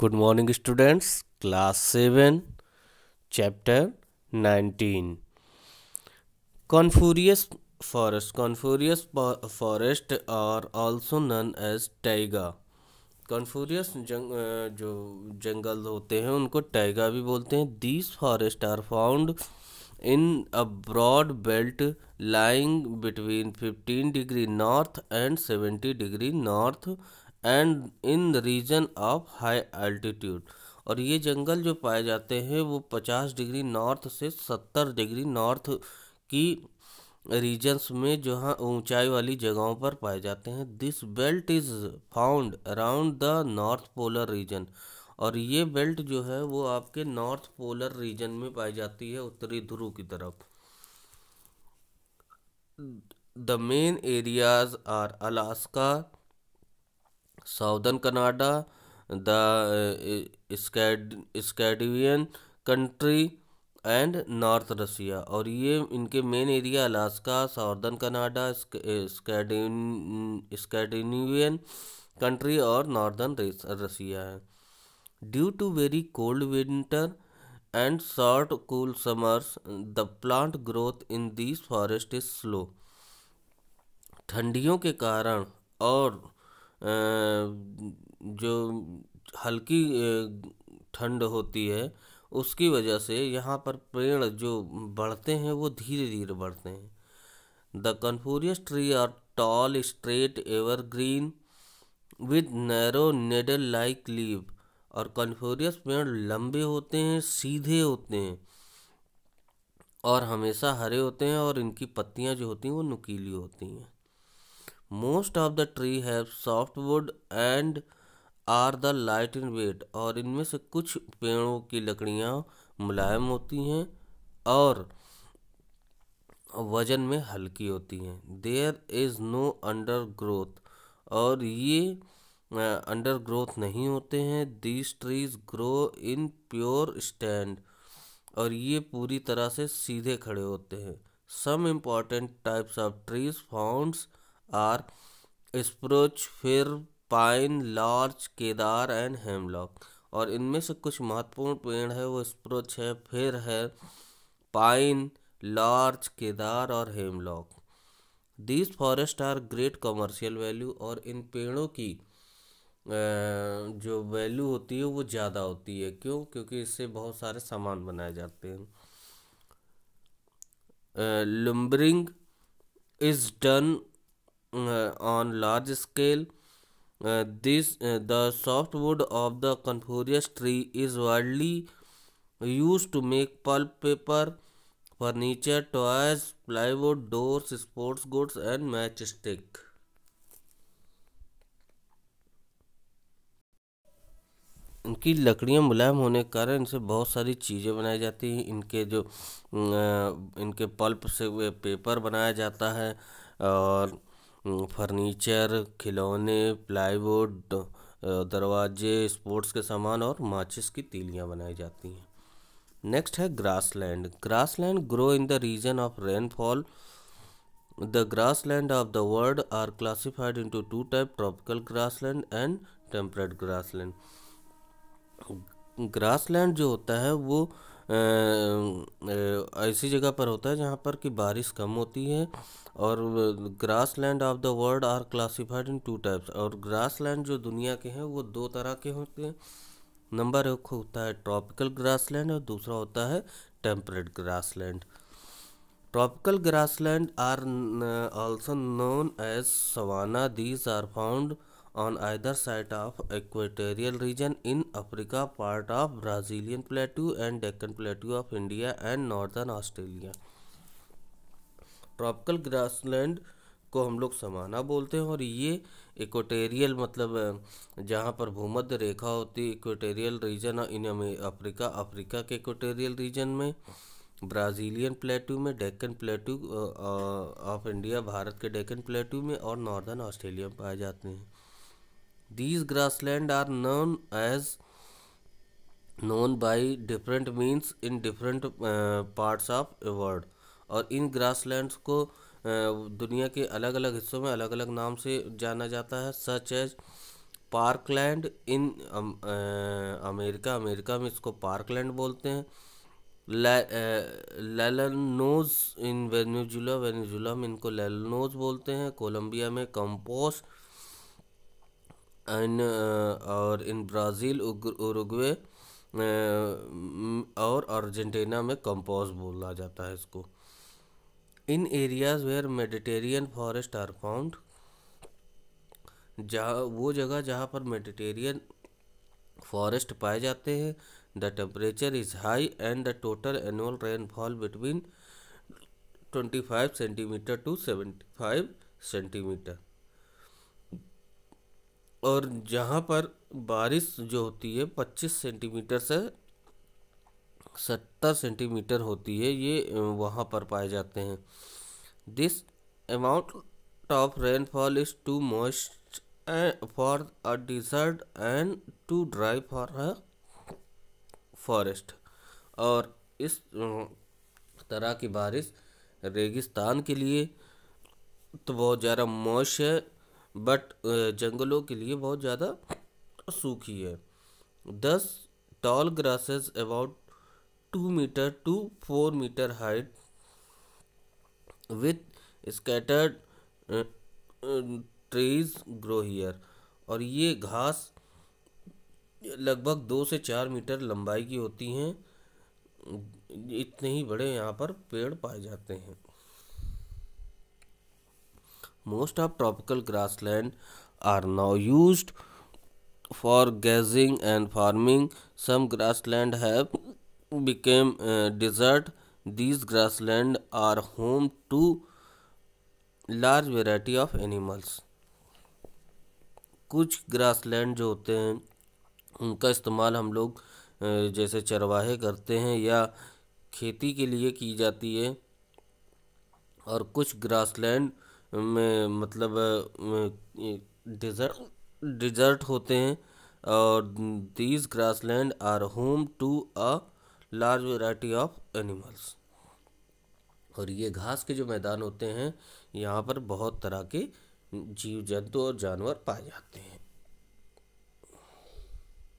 Good morning students class seven chapter nineteen coniferous forest coniferous forest are also known as taiga coniferous जंग जो जंगल होते हैं उनको Tyga भी बोलते हैं these forest are found in a broad belt lying between 15 degree north and 70 degree north and in the region of high altitude और ये जंगल जो पाए जाते हैं वो पचास डिग्री नॉर्थ से सत्तर डिग्री नॉर्थ की रीजन्स में जहाँ ऊंचाई वाली जगहों पर पाए जाते हैं this belt is found around the north polar region और ये बेल्ट जो है वो आपके नॉर्थ पोलर रीजन में पाई जाती है उत्तरी ध्रुव की तरफ the main areas are Alaska southern Canada the Scandinavian country and north Russia और ये इनके main area Alaska southern Canada Scandinavian country और नॉर्दर्न रसिया है due to very cold winter and short cool summers the plant growth in this forest is slow ठंडियों के कारण और जो हल्की ठंड होती है उसकी वजह से यहाँ पर पेड़ जो बढ़ते हैं वो धीरे धीरे बढ़ते हैं the coniferous tree are tall straight evergreen with narrow needle like leave और कन्फोरियस पेड़ लंबे होते हैं सीधे होते हैं और हमेशा हरे होते हैं और इनकी पत्तियाँ जो होती हैं वो नुकीली होती हैं most of the tree have softwood and are the light in weight और इनमें से कुछ पेड़ों की लकड़ियाँ मुलायम होती हैं और वजन में हल्की होती हैं there is no undergrowth और ये अंडर uh, ग्रोथ नहीं होते हैं these trees grow in pure stand और ये पूरी तरह से सीधे खड़े होते हैं some important types of trees founds are spruce fir pine larch cedar and hemlock और इनमें से कुछ महत्वपूर्ण पेड़ है वो स्प्रोच है फिर है पाइन लार्च केदार और hemlock these forest are great commercial value और इन पेड़ों की जो वैल्यू होती है वो ज़्यादा होती है क्यों क्योंकि इससे बहुत सारे सामान बनाए जाते हैं lumbering is done uh, on large scale uh, this uh, the softwood of the coniferous tree is widely used to make pulp paper furniture toys plywood doors sports goods and matchstick इनकी लकड़ियाँ मुलायम होने के कारण इनसे बहुत सारी चीज़ें बनाई जाती हैं इनके जो इनके पल्प से पेपर बनाया जाता है और हम्म, फर्नीचर खिलौने प्लाईवुड दरवाजे स्पोर्ट्स के सामान और माचिस की तीलियाँ बनाई जाती हैं नेक्स्ट है grassland grassland grow in the region of rainfall the grassland of the world are classified into two type tropical grassland and temperate grassland grassland जो होता है वो ऐसी जगह पर होता है जहाँ पर कि बारिश कम होती है और grassland of the world are classified in two types और ग्रास लैंड जो दुनिया के हैं वो दो तरह के होते हैं नंबर एक होता है ट्रॉपिकल ग्रास लैंड और दूसरा होता है temperate grassland tropical grassland are also known as savanna these are found on either side of equatorial region in Africa, part of Brazilian plateau and Deccan plateau of India and northern Australia. Tropical grassland को हम लोग समाना बोलते हैं और ये equatorial मतलब जहाँ पर भूमध्य रेखा होती है equatorial region in Africa Africa के इक्वेटेरियल रीजन में ब्राज़ीलियन प्लेटू में Deccan plateau of India Bharat के डेक्कन प्लेटू में और नॉर्दर्न ऑस्ट्रेलिया में पाए जाते हैं These grassland are known as known by different means in different uh, parts of world और इन grasslands को uh, दुनिया के अलग अलग हिस्सों में अलग अलग नाम से जाना जाता है such as parkland in America America में इसको पार्कलैंड बोलते हैं लेलनोज इन वेनेजुला वेनेजुला में इनको लेलनोज बोलते हैं कोलंबिया में कंपोस्ट इन और इन ब्राज़ील उरुग्वे और अर्जेंटीना में कंपोज बोला जाता है इसको in areas where Mediterranean forest are found जहाँ वो जगह जहाँ पर मेडिटेरियन फॉरेस्ट पाए जाते हैं the temperature is high and the total annual rainfall between twenty five centimetre to seventy five centimetre और जहाँ पर बारिश जो होती है पच्चीस सेंटीमीटर से सत्तर सेंटीमीटर होती है ये वहाँ पर पाए जाते हैं this amount of rainfall is too most for a desert and too dry for a forest और इस तरह की बारिश रेगिस्तान के लिए तो बहुत ज़्यादा मोश है बट जंगलों के लिए बहुत ज़्यादा सूखी है दस tall grasses about two metre to four metre height with scattered trees grow here और ये घास लगभग दो से चार मीटर लंबाई की होती हैं इतने ही बड़े यहाँ पर पेड़ पाए जाते हैं Most of tropical grassland are now used for grazing and farming. Some grassland have became uh, desert. These grassland are home to large variety of animals. कुछ ग्रासलैंड जो होते हैं उनका इस्तेमाल हम लोग जैसे चरवाहे करते हैं या खेती के लिए की जाती है और कुछ ग्रासलैंड में मतलब डिज़र्ट डिज़र्ट होते हैं और these grassland are home to a large variety of animals और ये घास के जो मैदान होते हैं यहाँ पर बहुत तरह के जीव जंतु और जानवर पाए जाते हैं